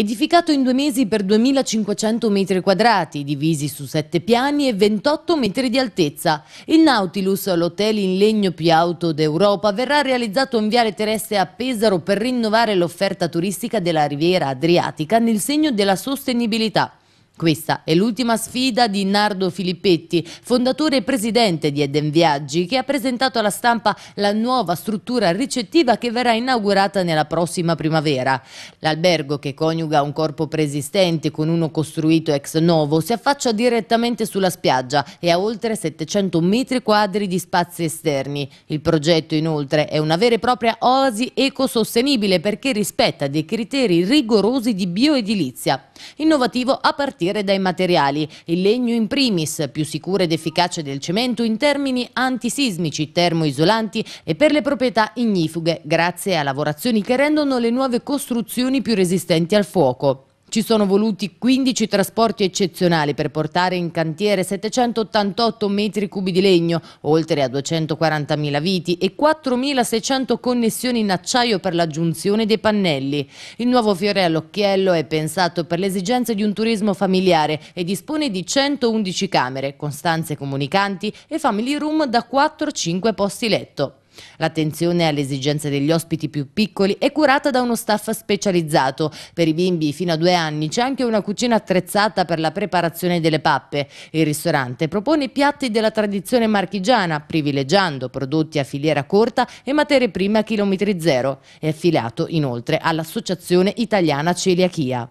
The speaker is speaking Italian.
Edificato in due mesi per 2500 metri quadrati, divisi su sette piani e 28 metri di altezza, il Nautilus, l'hotel in legno più alto d'Europa, verrà realizzato in viale terrestre a Pesaro per rinnovare l'offerta turistica della riviera adriatica nel segno della sostenibilità. Questa è l'ultima sfida di Nardo Filippetti, fondatore e presidente di Eden Viaggi, che ha presentato alla stampa la nuova struttura ricettiva che verrà inaugurata nella prossima primavera. L'albergo, che coniuga un corpo preesistente con uno costruito ex novo, si affaccia direttamente sulla spiaggia e ha oltre 700 metri quadri di spazi esterni. Il progetto, inoltre, è una vera e propria oasi ecosostenibile perché rispetta dei criteri rigorosi di bioedilizia. Innovativo a partire partire dai materiali, il legno in primis, più sicuro ed efficace del cemento in termini antisismici, termoisolanti e per le proprietà ignifughe, grazie a lavorazioni che rendono le nuove costruzioni più resistenti al fuoco. Ci sono voluti 15 trasporti eccezionali per portare in cantiere 788 metri cubi di legno, oltre a 240.000 viti e 4.600 connessioni in acciaio per l'aggiunzione dei pannelli. Il nuovo fiore all'occhiello è pensato per le esigenze di un turismo familiare e dispone di 111 camere, con stanze comunicanti e family room da 4-5 posti letto. L'attenzione alle esigenze degli ospiti più piccoli è curata da uno staff specializzato. Per i bimbi fino a due anni c'è anche una cucina attrezzata per la preparazione delle pappe. Il ristorante propone piatti della tradizione marchigiana, privilegiando prodotti a filiera corta e materie prime a chilometri zero. È affiliato inoltre all'Associazione Italiana Celiachia.